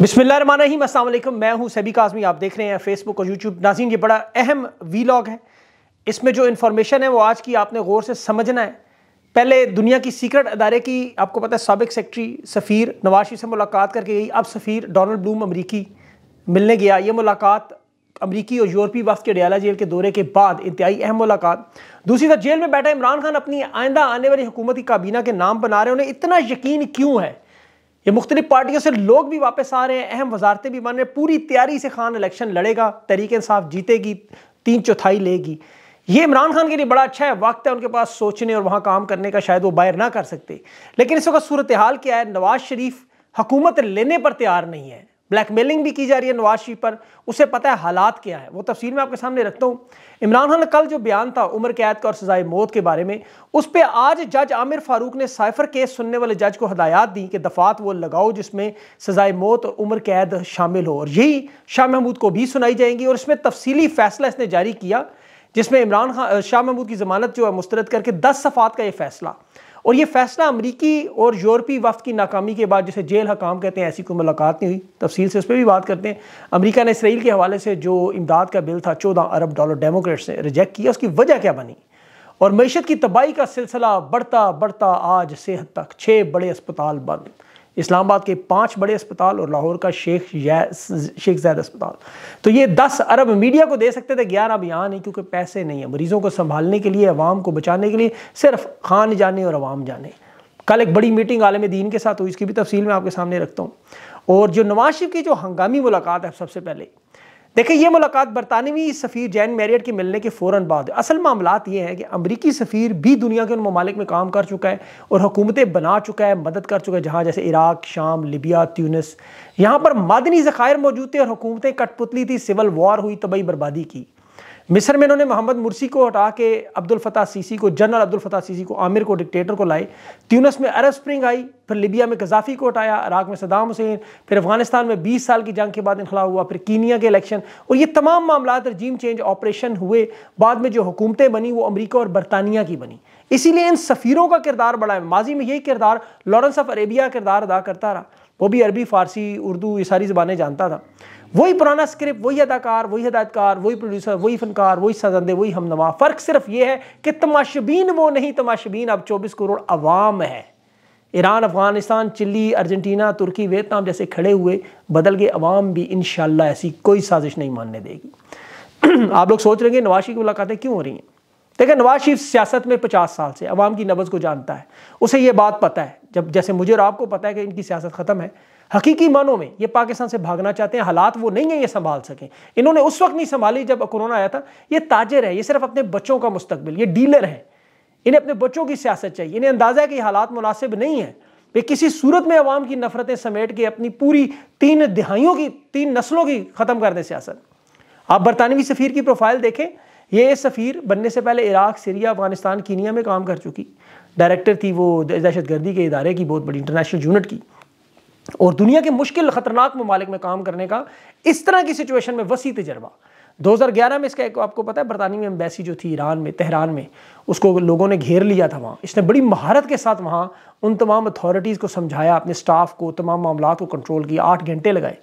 बिसमीम अल्लाम मैं हूं सभी काजमी आप देख रहे हैं फेसबुक और यूट्यूब नाजीन ये बड़ा अहम वीलॉग है इसमें जो इन्फॉर्मेशन है वो आज की आपने गौर से समझना है पहले दुनिया की सीक्रेट अदारे की आपको पता है सबक सेक्रटरी सफ़ीर नवाशी से मुलाकात करके गई अब सफ़ीर डोनल्ड ब्लूम अमरीकी मिलने गया ये मुलाकात अमरीकी और यूरोपीय वफ के डियाला जेल के दौरे के बाद इंतहाई अहम मुलाकात दूसरी तरफ जेल में बैठा इमरान खान अपनी आइंदा आने वाली हुकूमती काबीना के नाम बना रहे उन्हें इतना यकीन क्यों है ये मुख्तलि पार्टियों से लोग भी वापस आ रहे हैं अहम वजारतें भी बन रहे हैं पूरी तैयारी से खान इलेक्शन लड़ेगा तरीके इंसाफ जीतेगी तीन चौथाई लेगी ये इमरान खान के लिए बड़ा अच्छा है वक्त है उनके पास सोचने और वहाँ काम करने का शायद वो बाहर ना कर सकते लेकिन इस वक्त सूरत हाल क्या है नवाज शरीफ हुकूमत लेने पर तैयार नहीं है ब्लैकमेलिंग भी की जा रही है नवाज शरीफ पर उसे पता है हालात क्या है वो तफसील में आपके सामने रखता हूँ इमरान खान कल जो बयान था उम्र कैद का और सजाए मौत के बारे में उस पर आज जज आमिर फारूक ने साइफर केस सुनने वाले जज को हदायत दी कि दफात वो लगाओ जिसमें सजाए मौत और उम्र कैद शामिल हो और यही शाह महमूद को भी सुनाई जाएंगी और इसमें तफसीली फैसला इसने जारी किया जिसमें इमरान खान शाह महमूद की जमानत जो है मुस्तरद करके दस सफात का ये फैसला और ये फैसला अमरीकी और यूरोपी वफ़ की नाकामी के बाद जिसे जेल हकाम कहते हैं ऐसी कोई मुलाकात नहीं हुई तफसील से उस पर भी बात करते हैं अमरीका ने इसराइल के हवाले से जो इमदाद का बिल था चौदह अरब डॉलर डेमोक्रेट्स ने रिजेक्ट किया उसकी वजह क्या बनी और मीशत की तबाही का सिलसिला बढ़ता बढ़ता आज सेहत तक छः बड़े अस्पताल बंद इस्लामाबाद के पांच बड़े अस्पताल और लाहौर का शेख शेख जैद अस्पताल तो ये दस अरब मीडिया को दे सकते थे ग्यारह अब यहाँ नहीं क्योंकि पैसे नहीं है मरीजों को संभालने के लिए अवाम को बचाने के लिए सिर्फ खान जाने और अवाम जाने कल एक बड़ी मीटिंग आलम दीन के साथ हुई इसकी भी तफसील मैं आपके सामने रखता हूँ और जो नवाज शरीफ की जो हंगामी मुलाकात है सबसे पहले देखिए ये मुलाकात बरतानवी सफ़ीर जैन मैरियट के मिलने के फ़ौर बाद असल मामला ये हैं कि अमरीकी सफ़ीर भी दुनिया के उन ममालिक में काम कर चुका है और हुकूमतें बना चुका है मदद कर चुका है जहाँ जैसे इराक शाम लिबिया त्यूनस यहाँ पर मादनी ज़खायर मौजूद थे और हुकूमतें कठपुतली थी सिविल वॉर हुई तबई बर्बादी की मिस्र में इन्होंने मोहम्मद मुर्सी को हटा के अब्दुल फतह सीसी को जनरल अब्दुल फतह सीसी को आमिर को डिक्टेटर को लाए ट्यूनस में अरब स्प्रिंग आई फिर लिबिया में गजाफी को हटाया इराक में सदाम हुसैन फिर अफगानिस्तान में 20 साल की जंग के बाद इनखला हुआ फिर कीनिया के इलेक्शन और ये तमाम मामला रजीम चेंज ऑपरेशन हुए बाद में जो हुकूमतें बनी वो अमरीका और बरतानिया की बनी इसीलिए इन सफ़ीरों का किरदार बड़ा है माजी में यही किरदार लॉरेंस ऑफ अरेबिया किरदार अदा करता रहा वो भी अरबी फ़ारसी उर्दू ये सारी ज़बानें जानता था वही पुराना स्क्रिप्ट वही अदाकार वही हदायतकार वही प्रोड्यूसर वही फनकार वही सजंदे वही हमनवा फ़र्क सिर्फ ये है कि तमाशबीन वो नहीं तमाशबीन अब चौबीस करोड़ अवाम है ईरान अफगानिस्तान चिली अर्जेंटीना तुर्की वियतनाम जैसे खड़े हुए बदल गए अवाम भी इन ऐसी कोई साजिश नहीं मानने देगी आप लोग सोच रहे हैं नवाशी की मुलाकातें क्यों हो रही हैं देखिए नवाज शरीफ सियासत में पचास साल से अवाम की नबज़ को जानता है उसे ये बात पता है जब जैसे मुझे और आपको पता है कि इनकी सियासत ख़त्म है हकीकी मानों में ये पाकिस्तान से भागना चाहते हैं हालात वो नहीं है ये संभाल सकें इन्होंने उस वक्त नहीं संभाली जब कोरोना आया था ये ताजर है ये सिर्फ अपने बच्चों का मुस्तबिल ये डीलर है इन्हें अपने बच्चों की सियासत चाहिए इन्हें अंदाज़ा है कि हालात मुनासिब नहीं है वे किसी सूरत में अवाम की नफरतें समेट के अपनी पूरी तीन दिहाइयों की तीन नस्लों की ख़त्म कर दें सियासत आप बरतानवी सफ़ीर की प्रोफाइल देखें ये सफ़ीर बनने से पहले इराक सीरिया अफगानिस्तान कीनिया में काम कर चुकी डायरेक्टर थी वो दहशत गर्दी के इदारे की बहुत बड़ी इंटरनेशनल यूनिट की और दुनिया के मुश्किल ख़तरनाक ममालिक में काम करने का इस तरह की सिचुएशन में वसी तजर्बा 2011 में इसका एक आपको पता है बरतानवी एम्बेसी जो थी ईरान में तहरान में उसको लोगों ने घेर लिया था वहाँ इसने बड़ी महारत के साथ वहाँ उन तमाम अथॉरिटीज़ को समझाया अपने स्टाफ को तमाम मामला को कंट्रोल किया आठ घंटे लगाए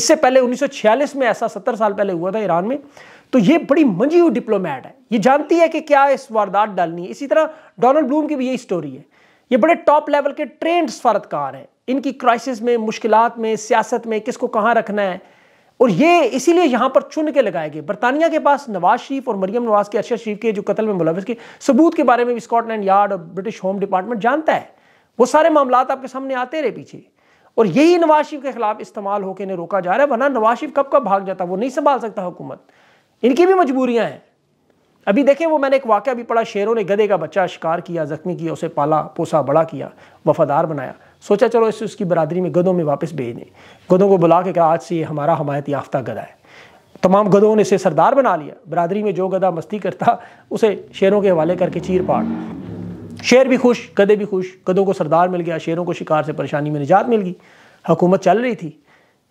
इससे पहले 1946 में ऐसा 70 साल पहले हुआ था ईरान में तो ये बड़ी मंजी हुई डिप्लोमैट है ये जानती है कि क्या इस वारदात डालनी है इसी तरह डोनाल्ड ब्लूम की भी यही स्टोरी है ये बड़े टॉप लेवल के ट्रेंड सफारतकार हैं इनकी क्राइसिस में मुश्किल में सियासत में किसको कहाँ रखना है और ये इसीलिए यहाँ पर चुन के लगाए गए बरतानिया के पास नवाज शरीफ और मरियम नवाज के अरशद शरीफ के जो कत्ल में मुलविस के सबूत के बारे में भी स्कॉटलैंड यार्ड और ब्रिटिश होम डिपार्टमेंट जानता है वो सारे मामला आपके सामने आते रहे पीछे और यही नवाज शरीफ के खिलाफ इस्तेमाल होकर इन्हें रोका जा रहा है वरना नवाज शरीफ कब कब भाग जाता वो नहीं संभाल सकता हुकूमत इनकी भी मजबूरियाँ हैं अभी देखें वो मैंने एक वाक्य भी पढ़ा शेरों ने गधे का बच्चा शिकार किया जख्मी किया उसे पाला पोसा बड़ा किया वफादार बनाया सोचा चलो इसे उसकी बरदरी में गधों में वापस भेज दें गधों को बुला के कहा आज से ये हमारा हमायत याफ्ता गधा है तमाम गधों ने इसे सरदार बना लिया बरदरी में जो गधा मस्ती करता उसे शेरों के हवाले करके चीर पाड़ शेर भी खुश गधे भी खुश गधों को सरदार मिल गया शेरों को शिकार से परेशानी में निजात मिल गई हुकूमत चल रही थी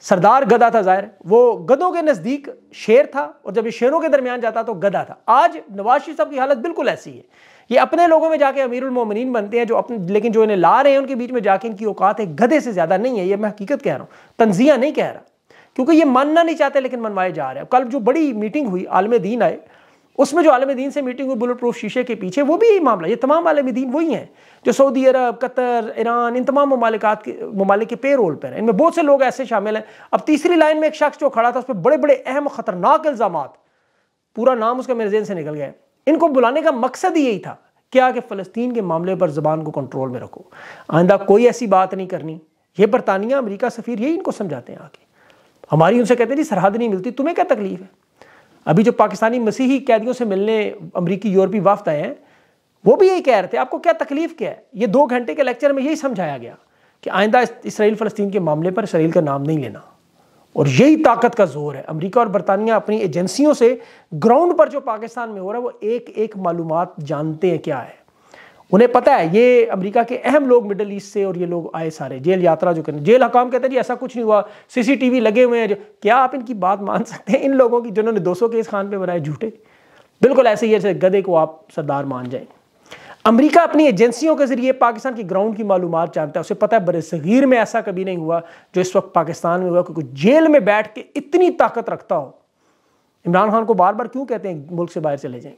सरदार गधा था जाहिर वो गधों के नज़दीक शेर था और जब ये शेरों के दरमियान जाता तो गधा था आज नवाज शरीफ साहब की हालत बिल्कुल ऐसी है ये अपने लोगों में जाके अमीर मोमिनीन बनते हैं जो अपने लेकिन जो इन्हें ला रहे हैं उनके बीच में जाके इनकी औकात है गधे से ज़्यादा नहीं है ये मैं हकीकत कह रहा हूँ तंजिया नहीं कह रहा क्योंकि ये मानना नहीं चाहते लेकिन मनवाए जा रहे हैं कल जो बड़ी मीटिंग हुई आलम दीन आए उसमें जो आलम दीन से मीटिंग हुई बुलेट प्रूफ शीशे के पीछे वो भी यही मामला ये तमाम आलम दीन वही हैं जो सऊदी अरब कतर ईरान इन तमाम ममालिकात के ममालिक के पे रोल पर हैं इनमें बहुत से लोग ऐसे शामिल हैं अब तीसरी लाइन में एक शख्स जो खड़ा था उस पर बड़े बड़े अहम खतरनाक इल्ज़ाम पूरा नाम उसका मेरे जेन से निकल गया इनको बुलाने का मकसद ही यही था क्या कि फ़लस्तीन के मामले पर ज़बान को कंट्रोल में रखो आइंदा कोई ऐसी बात नहीं करनी ये बरतानिया अमेरिका सफ़ीर यही इनको समझाते हैं आके हमारी उनसे कहते हैं जी सरहद नहीं मिलती तुम्हें क्या तकलीफ़ है अभी जो पाकिस्तानी मसीही कैदियों से मिलने अमरीकी यूरोपी वफद आए हैं वो भी यही कह रहे थे आपको क्या तकलीफ़ क्या है ये दो घंटे के लेक्चर में यही समझाया गया कि आइंदा इसराइल फ़लस्तीन के मामले पर इसराइल का नाम नहीं लेना और यही ताकत का जोर है अमेरिका और बरतानिया अपनी एजेंसियों से ग्राउंड पर जो पाकिस्तान में हो रहा है वो एक एक मालूम जानते हैं क्या है उन्हें पता है ये अमेरिका के अहम लोग मिडल ईस्ट से और ये लोग आए सारे जेल यात्रा जो करने जेल हकाम कहते हैं जी ऐसा कुछ नहीं हुआ सीसीटीवी लगे हुए हैं जो क्या आप इनकी बात मान सकते हैं इन लोगों की जिन्होंने 200 केस खान पर बनाए झूठे बिल्कुल ऐसे ही ऐसे गधे को आप सरदार मान जाएंगे अमेरिका अपनी एजेंसियों के जरिए पाकिस्तान की ग्राउंड की मालूम जानता है उसे पता है बरसगीर में ऐसा कभी नहीं हुआ जो इस वक्त पाकिस्तान में हुआ क्योंकि जेल में बैठ के इतनी ताकत रखता हो इमरान खान को बार बार क्यों कहते हैं मुल्क से बाहर चले जाएं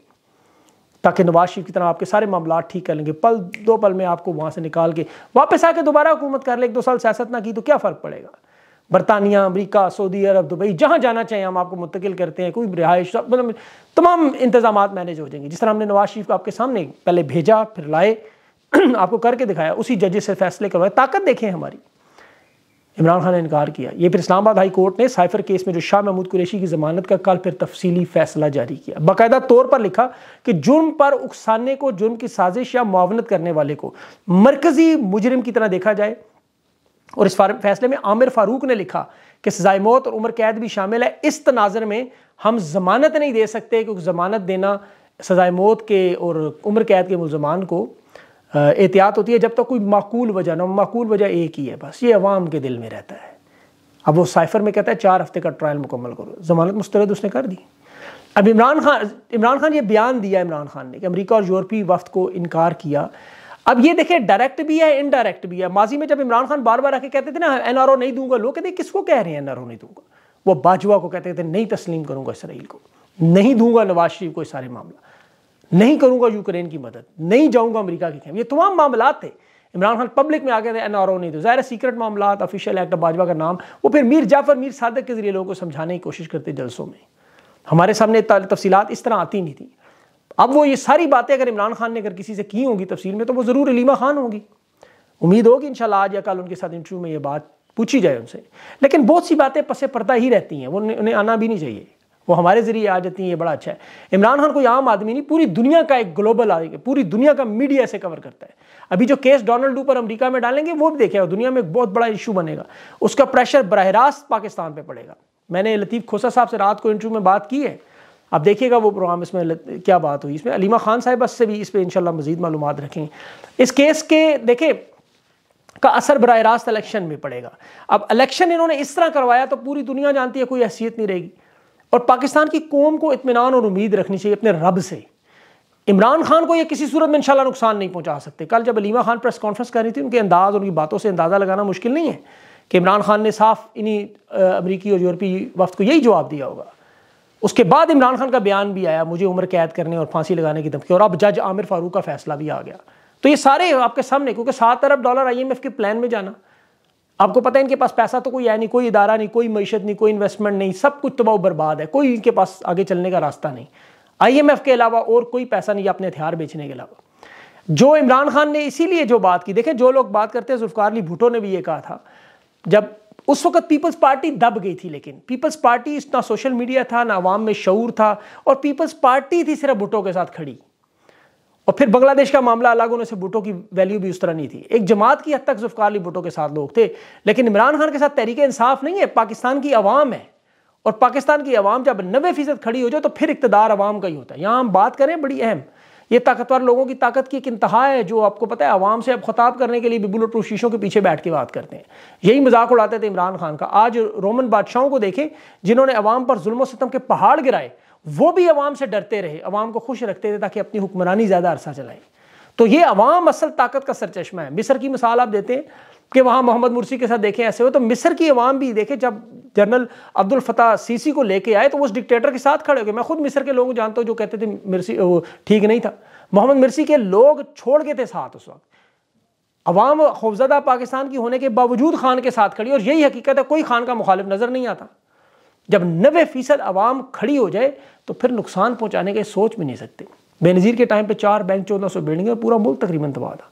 ताकि नवाज शरीफ की तरह आपके सारे मामला ठीक कर लेंगे पल दो पल में आपको वहाँ से निकाल के वापस आके दोबारा हुकूमत कर ले एक दो साल सियासत ना की तो क्या फ़र्क पड़ेगा बरतानिया अमरीका सऊदी अरब दुबई जहाँ जाना चाहें हम आपको मुंतकिल करते हैं कोई रिहाइश मतलब तमाम इंतजाम मैनेज हो जाएंगे जिस तरह हमने नवाज शरीफ को आपके सामने पहले भेजा फिर लाए आपको करके दिखाया उसी जजेस से फैसले करवाए ताकत देखें हमारी इमरान खान ने इनकार किया ये फिर इस्लामाबाद हाई कोर्ट ने साइफर केस में जो शाह महमूद कुरेशी की जमानत का कल फिर तफसीली फैसला जारी किया बाकायदा तौर पर लिखा कि जुर्म पर उकसाने को जुर्म की साजिश या मुआवनत करने वाले को मरकजी मुजरिम की तरह देखा जाए और इस फैसले में आमिर फारूक ने लिखा कि सजाए मौत और उम्र कैद भी शामिल है इस तनाजर में हम जमानत नहीं दे सकते क्योंकि जमानत देना सजाए मौत के और उम्र कैद के मुलजमान को एहतियात होती है जब तक तो कोई माकूल वजह ना माकूल वजह एक ही है बस ये अवाम के दिल में रहता है अब वो साइफर में कहता है चार हफ्ते का ट्रायल मुकम्मल करो जमानत मुस्तरद उसने कर दी अब इमरान खान इमरान खान ये बयान दिया इमरान खान ने कि अमरीका और यूरोपीय वफद को इनकार किया अब ये देखिए डायरेक्ट भी है इनडायरेक्ट भी है माजी में जब इमरान खान बार बार आके कहते थे ना एनआरओ नहीं दूंगा लोग कहते किसको कह रहे हैं एनआरओ नहीं दूंगा वो बाजवा को कहते थे नहीं तस्लीम करूंगा इसराइल को नहीं दूंगा नवाज शरीफ को सारे मामला नहीं करूंगा यूक्रेन की मदद नहीं जाऊंगा अमरीका के खिलाफ ये तमाम मामला थे इमरान खान पब्लिक में आ गए थे एन आर ओ नहीं तो ज़ाहिर सीक्रेट मामला ऑफिशियल एक्ट ऑफ बाजवा का नाम वो फिर मीर जाफर मीर सादक के जरिए लोगों को समझाने की कोशिश करते जलसों में हमारे सामने तफसीत इस तरह आती नहीं थी अब वो ये सारी बातें अगर इमरान खान ने अगर किसी से की होंगी तफसील में तो वो ज़रूर अलीमा खान होंगी उम्मीद होगी इन आज या कल उनके साथ इंटरव्यू में ये बात पूछी जाए उनसे लेकिन बहुत सी बातें पसे पर्दा ही रहती हैं वो उन्हें आना भी नहीं चाहिए वो हमारे ज़रिए आ जाती हैं ये बड़ा अच्छा है इमरान खान कोई आम आदमी नहीं पूरी दुनिया का एक ग्लोबल पूरी दुनिया का मीडिया से कवर करता है अभी जो केस डोनाल्ड डू पर अमेरिका में डालेंगे वो भी देखेगा दुनिया में एक बहुत बड़ा इशू बनेगा उसका प्रेशर बरह रास्त पाकिस्तान पर पड़ेगा मैंने लतीफ़ खोसा साहब से रात को इंटरव्यू में बात की है आप देखिएगा वो प्रोग्राम इसमें क्या बात हुई इसमें अलीमा खान साहिबा से भी इस पर इंशाल्लाह मजीद मालूम रखें इस केस के देखें का असर बर रास्त इलेक्शन में पड़ेगा अब इलेक्शन इन्होंने इस तरह करवाया तो पूरी दुनिया जानती है कोई हैसियत नहीं रहेगी और पाकिस्तान की कौम को इतमान और उम्मीद रखनी चाहिए अपने रब से इमरान खान को यह किसी सूरत में इंशाल्लाह नुकसान नहीं पहुंचा सकते कल जब अलीमा खान प्रेस कॉन्फ्रेंस कर रही थी उनके अंदाज और उनकी बातों से अंदाज़ा लगाना मुश्किल नहीं है कि इमरान खान ने साफ इन्हीं अमरीकी और यूरोपीय वफ्त को यही जवाब दिया होगा उसके बाद इमरान खान का बयान भी आया मुझे उम्र कैद करने और फांसी लगाने की धमकी और अब जज आमिर फारूक का फैसला भी आ गया तो ये सारे आपके सामने क्योंकि सात अरब डॉलर आईएमएफ के प्लान में जाना आपको पता है इनके पास पैसा तो कोई है नहीं कोई इदारा नहीं कोई मीशत नहीं कोई इन्वेस्टमेंट नहीं सब कुछ तबाह तो बर्बाद है कोई इनके पास आगे चलने का रास्ता नहीं आईएमएफ के अलावा और कोई पैसा नहीं अपने हथियार बेचने के अलावा जो इमरान खान ने इसीलिए जो बात की देखें जो लोग बात करते हैं जुल्फकार अली भुटो ने भी ये कहा था जब उस वक्त पीपल्स पार्टी दब गई थी लेकिन पीपल्स पार्टी ना सोशल मीडिया था ना आवाम में शूर था और पीपल्स पार्टी थी सिर्फ भुटो के साथ खड़ी और फिर बांग्लादेश का मामला अलग होने से भुटो की वैल्यू भी उस तरह नहीं थी एक जमात की हद तक जुफकार अली भुटो के साथ लोग थे लेकिन इमरान खान के साथ तहरीक इंसाफ नहीं है पाकिस्तान की आवाम है और पाकिस्तान की आवाम जब नबे फीसद खड़ी हो जाए तो फिर इकतदार आवाम का ही होता है यहाँ हम बात करें बड़ी अहम ये ताकतवर लोगों की ताकत की एक इंतहा है जो आपको पता है आवाम से अब खताब करने के लिए भी बुलेट प्रूफ शीशों के पीछे बैठ के बात करते हैं यही मजाक उड़ाते थे इमरान खान का आज रोमन बादशाहों को देखें जिन्होंने अवाम पर जुल्म सितम के पहाड़ गिराए वो भी अवाम से डरते रहे अवाम को खुश रखते थे ताकि अपनी हुक्मरानी ज़्यादा अरसा चलाएं तो ये अवाम असल ताकत का सरचश्मा है मिसर की मिसाल आप देते हैं कि वहाँ मोहम्मद मुर्सी के साथ देखें ऐसे हो तो मिस्र की अवाम भी देखे जब जनरल अब्दुल फतह सीसी को लेके आए तो उस डिक्टेटर के साथ खड़े हो गए मैं खुद मिस्र के लोग जानता हूँ जो कहते थे मिर्सी वो ठीक नहीं था मोहम्मद मिर्सी के लोग छोड़ गए थे साथ उस वक्त अवाम खौफजदा पाकिस्तान की होने के बावजूद खान के साथ खड़ी और यही हकीकत है कोई खान का मुखालिफ नज़र नहीं आता जब नबे फीसद अवाम खड़ी हो जाए तो फिर नुकसान पहुँचाने के सोच भी नहीं सकते बेनज़ीर के टाइम पर चार बैंक चौदह सौ बिल्डिंग पूरा मुल्क तकरीबन तबाह था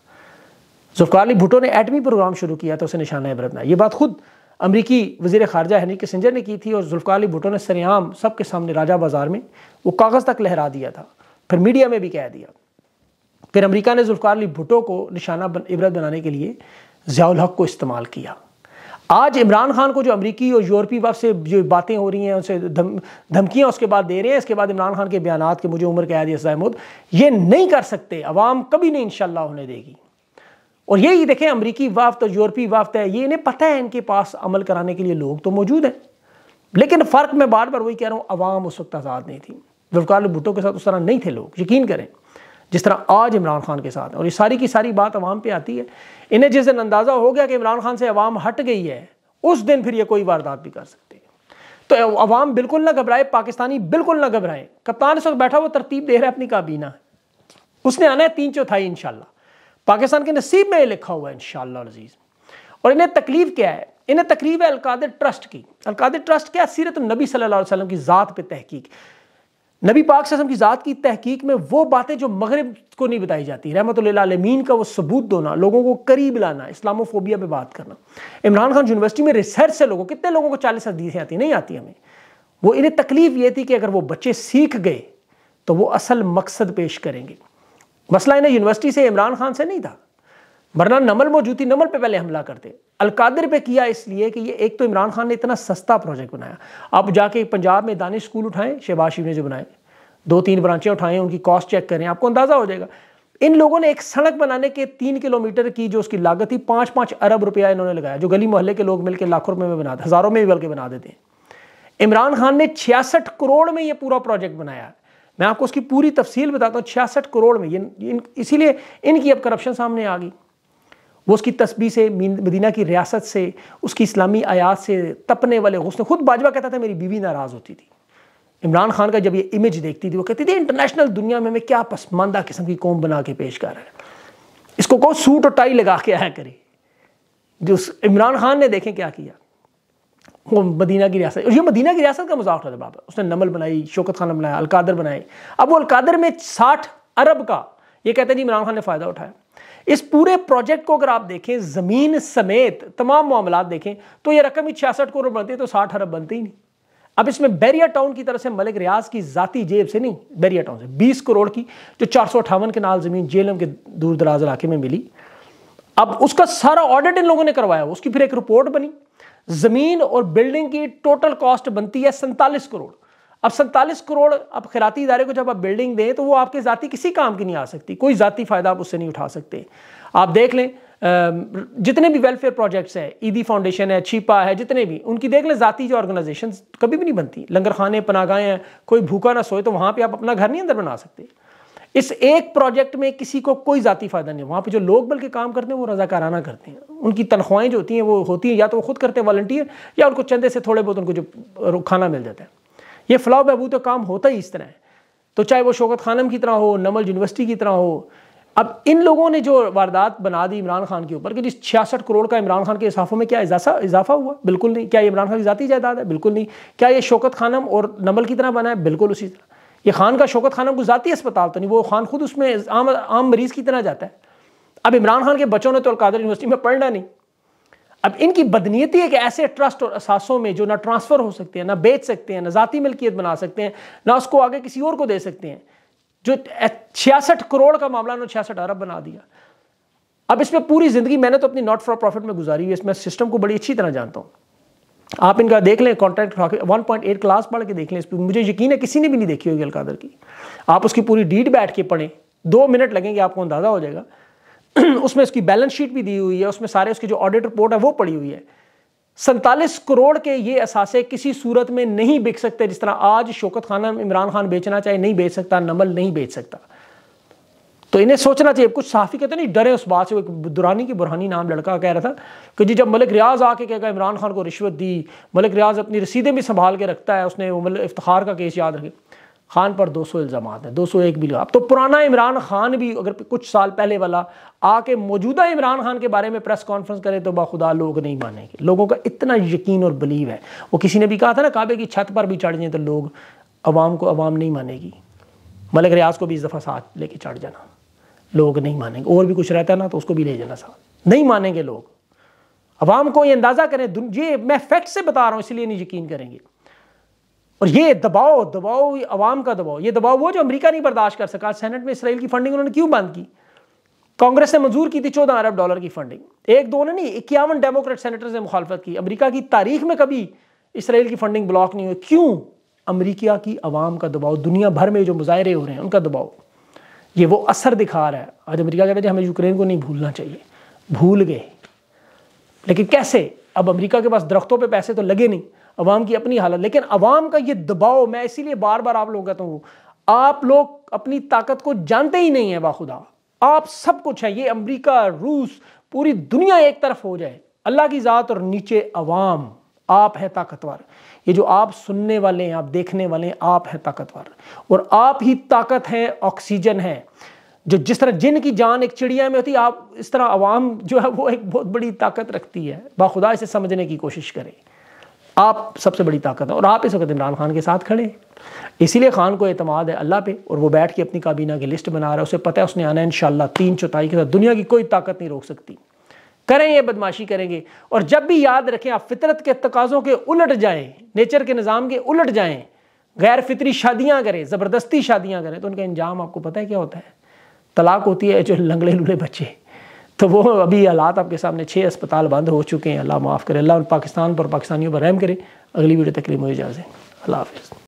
जुल्फ़ार भुटो ने एटमी प्रोग्राम शुरू किया था तो उसे निशाना है बरतना ये बात खुद अमरीकी वजीर खारजा के किसेंजर ने की थी और जुल्फ़ार भुटो ने सरेआम सबके सामने राजा बाजार में वो कागज़ तक लहरा दिया था फिर मीडिया में भी कह दिया फिर अमरीका ने जुल्फ़ार भुटो को निशाना बन, इबरत बनाने के लिए ज़ियाल हक को इस्तेमाल किया आज इमरान खान को जो अमरीकी और यूरोपी वक्त से जो बातें हो रही हैं उनसे धम धमकियाँ उसके बाद दे रहे हैं इसके बाद इमरान खान के बयान के मुझे उम्र कैद या सैमुद ये नहीं कर सकते अवाम कभी नहीं इन होने देगी और यही देखें अमरीकी वफ्त और यूरोपीय वफ्त है ये इन्हें पता है इनके पास अमल कराने के लिए लोग तो मौजूद हैं लेकिन फ़र्क मैं बार बार वही कह रहा हूँ आवाम उस वक्त आज़ाद नहीं थी जुल्फ़ार भुट्टो के साथ उस तरह नहीं थे लोग यकीन करें जिस तरह आज इमरान खान के साथ और ये सारी की सारी बात आवाम पे आती है इन्हें जिस दिन अंदाज़ा हो गया कि इमरान खान से आवाम हट गई है उस दिन फिर ये कोई वारदात भी कर सकती है तो अवाम बिल्कुल ना घबराए पाकिस्तानी बिल्कुल ना घबराएं कप्तान इस वक्त बैठा वो तरतीब दे रहा है अपनी काबीना उसने आना है तीन चौथाई इनशाला पाकिस्तान के नसीब में ये लिखा हुआ है इन अजीज़ और इन्हें तकलीफ क्या है इन्हें तकलीफ है अलकाद ट्रस्ट की अलकाद ट्रस्ट क्या सीरत नबी सल्लल्लाहु अलैहि की ज़ात पे तहकीक नबी पाक सेम की ज़ात की तहकीक में वो बातें जो मगरब को नहीं बताई जाती रहमत आलमीन का वो सबूत दोना लोगों को करीब लाना इस्लामोफोबिया पे बात करना इमरान खान यूनिवर्सिटी में रिसर्च से लोगों कितने लोगों को चालीस हदीसें आती नहीं आती हमें वो इन्हें तकलीफ ये थी कि अगर वो बच्चे सीख गए तो वो असल मकसद पेश करेंगे मसला इन्हें यूनिवर्सिटी से इमरान खान से नहीं था वरना नमल मौजूदी नमल पे पहले हमला करते अलकादर पे किया इसलिए कि ये एक तो इमरान खान ने इतना सस्ता प्रोजेक्ट बनाया आप जाके पंजाब में दानिश स्कूल उठाएं शहबाज शिव ने जो बनाए दो तीन ब्रांचें उठाएं उनकी कॉस्ट चेक करें आपको अंदाज़ा हो जाएगा इन लोगों ने एक सड़क बनाने के तीन किलोमीटर की जो उसकी लागत थी पाँच पाँच अरब रुपया इन्होंने लगाया जो गली मोहल्ले के लोग मिलकर लाखों रुपये में बना हज़ारों में भी बल्कि बना देते हैं इमरान खान ने छियासठ करोड़ में ये पूरा प्रोजेक्ट बनाया मैं आपको उसकी पूरी तफसील बताता हूँ छियासठ करोड़ में ये इन इसीलिए इनकी अब करप्शन सामने आ गई वो उसकी तस्बी से मदीना की रियासत से उसकी इस्लामी आयात से तपने वाले हुसन खुद बाजवा कहता था मेरी बीवी नाराज़ होती थी इमरान खान का जब ये इमेज देखती थी वो कहती थी इंटरनेशनल दुनिया में हमें क्या पसमानदा किस्म की कौम बना के पेश कर रहा है इसको कौन सूट और टाई लगा के आया करे जो इमरान खान ने देखें क्या किया वो मदीना की रियासत ये मदीना की रियासत का मजाक था बाबा उसने नमल बनाई शौकत खान बनाया अलकादर बनाए अब वो अलकादर में साठ अरब का ये कहते हैं जी इमरान खान ने फ़ायदा उठाया इस पूरे प्रोजेक्ट को अगर आप देखें ज़मीन समेत तमाम मामला देखें तो ये रकम ही छियासठ करोड़ बनती है तो साठ अरब बनती ही नहीं अब इसमें बैरिया टाउन की तरफ से मलिक रियाज की ज़ाती जेब से नहीं बैरिया टाउन से बीस करोड़ की जो चार सौ अठावन के नाल ज़मीन जेलम के दूर दराज इलाके में मिली अब उसका सारा ऑडिट इन लोगों ने करवाया उसकी फिर एक रिपोर्ट बनी ज़मीन और बिल्डिंग की टोटल कॉस्ट बनती है सैंतालीस करोड़ अब सैंतालीस करोड़ अब खराती इदारे को जब आप बिल्डिंग दें तो वो आपके ज़ाती किसी काम की नहीं आ सकती कोई ज़ाती फ़ायदा आप उससे नहीं उठा सकते आप देख लें जितने भी वेलफेयर प्रोजेक्ट्स हैं ईदी e फाउंडेशन है छिपा है जितने भी उनकी देख लें ज़ाती जो ऑर्गेनाइजेशन कभी भी नहीं बनती लंगर खाने पनागाहें हैं कोई भूखा ना सोए तो वहाँ पर आप अपना घर नहीं अंदर बना सकते इस एक प्रोजेक्ट में किसी को कोई ज़ाती फ़ायदा नहीं वहाँ पे जो लोग बल्कि काम करते हैं वो रजाकाराना करते हैं उनकी तनख्वाहें जो होती हैं वो होती हैं या तो वो खुद करते हैं वॉल्टियर या उनको चंदे से थोड़े बहुत उनको जो खाना मिल जाता है ये फलाह बहबू तो काम होता ही इस तरह है तो चाहे वो शौकत खानम की तरह हो नमल यूनिवर्सिटी की तरह हो अब इन लोगों ने जो वारदात बना दी इमरान खान के ऊपर कि जिस छियासठ करोड़ का इमरान खान के इसाफों में क्या इजाफा इजाफा हुआ बिल्कुल नहीं क्या इमरान खान की ज़ाती जायदाद है बिल्कुल नहीं क्या ये शौकत खानम और नमल की तरह बना है बिल्कुल उसी तरह ये खान का शौकत खाना को ज़ाती अस्पताल तो नहीं वो खान खुद उसमें आम आम मरीज़ की तरह जाता है अब इमरान खान के बच्चों ने तो अलकादर यूनिवर्सिटी में पढ़ना नहीं अब इनकी बदनीयती है कि ऐसे ट्रस्ट और असासों में जो ना ट्रांसफ़र हो सकते हैं ना बेच सकते हैं ना ज़ाती मिल्कियत बना सकते हैं ना उसको आगे किसी और को दे सकते हैं जो छियासठ करोड़ का मामला उन्होंने छियासठ अरब बना दिया अब इसमें पूरी ज़िंदगी मैंने तो अपनी नॉट फॉर प्रॉफिट में गुजारी हुई इसमें सिस्टम को बड़ी अच्छी तरह जानता हूँ आप इनका देख लें contract one point eight class पढ़ के देख लें इस पर मुझे यकीन है किसी ने भी नहीं देखी होगी अलकादर की आप उसकी पूरी डीट बैठ के पढ़ें दो मिनट लगेंगे आपको अंदाज़ा हो जाएगा उसमें उसकी बैलेंस शीट भी दी हुई है उसमें सारे उसकी जो ऑडिट रिपोर्ट है वो पड़ी हुई है सैंतालीस करोड़ के ये असासे किसी सूरत में नहीं बिक सकते जिस तरह आज शौकत खान इमरान खान बेचना चाहे नहीं बेच सकता नमल नहीं बेच सकता तो इन्हें सोचना चाहिए कुछ साफी कहते नहीं डरे उस बात से दुरानी की बुरहानी नाम लड़का कह रहा था कि जी जब मलिक रियाज आके कहेगा इमरान खान को रिश्वत दी मलिक रियाज अपनी रसीदें भी संभाल के रखता है उसने इफ्तार का केस याद रखे खान पर 200 इल्ज़ाम हैं 201 भी लगा तो पुराना इमरान खान भी अगर कुछ साल पहले वाला आके मौजूदा इमरान खान के बारे में प्रेस कॉन्फ्रेंस करे तो बाखुदा लोग नहीं मानेंगे लोगों का इतना यकीन और बिलीव है वो किसी ने भी कहा था ना काबे की छत पर भी चढ़ जाए तो लोग अवाम को अवाम नहीं मानेगी मलिक रियाज को भी इस दफ़ा साथ लेके चढ़ जाना लोग नहीं मानेंगे और भी कुछ रहता है ना तो उसको भी ले जाना साथ नहीं मानेंगे लोग अवाम को ये अंदाज़ा करें ये मैं फैक्ट से बता रहा हूँ इसलिए नहीं यकीन करेंगे और ये दबाओ दबाओ अवाम का दबाओ ये दबाव वो जो अमरीका नहीं बर्दाश्त कर सका सेनेट में इसराइल की फंडिंग उन्होंने क्यों बंद की कांग्रेस ने मंजूर की थी चौदह अरब डॉलर की फंडिंग एक दो ने नहीं इक्यावन डेमोक्रेट सेनेटर्स ने मुखालफत की अमरीका की तारीख में कभी इसराइल की फंडिंग ब्लॉक नहीं हुई क्यों अमरीका की आवाम का दबाव दुनिया भर में जो मुजाहरे हो रहे हैं उनका दबाव ये वो असर दिखा रहा है आज अमेरिका कह रहे थे हमें यूक्रेन को नहीं भूलना चाहिए भूल गए लेकिन कैसे अब अमेरिका के पास दरख्तों पे पैसे तो लगे नहीं अवाम की अपनी हालत लेकिन अवाम का ये दबाव मैं इसीलिए बार बार आप लोग कहता हूँ आप लोग अपनी ताकत को जानते ही नहीं है बाखुदा आप सब कुछ है ये अमरीका रूस पूरी दुनिया एक तरफ हो जाए अल्लाह की ज़ात और नीचे अवाम आप है ताकतवर ये जो आप सुनने वाले हैं आप देखने वाले हैं आप हैं ताकतवर और आप ही ताकत हैं ऑक्सीजन है जो जिस तरह जिन की जान एक चिड़िया में होती आप इस तरह आवाम जो है वो एक बहुत बड़ी ताकत रखती है बाखुदा इसे समझने की कोशिश करें आप सबसे बड़ी ताकत है और आप इस वक्त इमरान खान के साथ खड़े इसीलिए खान को अतमाद है अल्लाह पे और वो बैठ के अपनी काबीना की लिस्ट बना रहा है उसे पता है उसने आना है इन तीन चौथाई के साथ दुनिया की कोई ताकत नहीं रोक सकती करें ये बदमाशी करेंगे और जब भी याद रखें आप फितरत के तकाज़ों के उलट जाएं नेचर के निज़ाम के उलट जाएं गैर फितरी शादियाँ करें ज़बरदस्ती शादियाँ करें तो उनका इंजाम आपको पता है क्या होता है तलाक होती है जो लंगड़े लूले बच्चे तो वो अभी हालात आपके सामने छः अस्पताल बंद हो चुके हैं अल्लाह माफ़ करे अल्लाह पाकिस्तान पर पाकिस्तानियों पर रहम करें अगली वीडियो तकलीफ इजाज़ें अल्लाह हाफिज़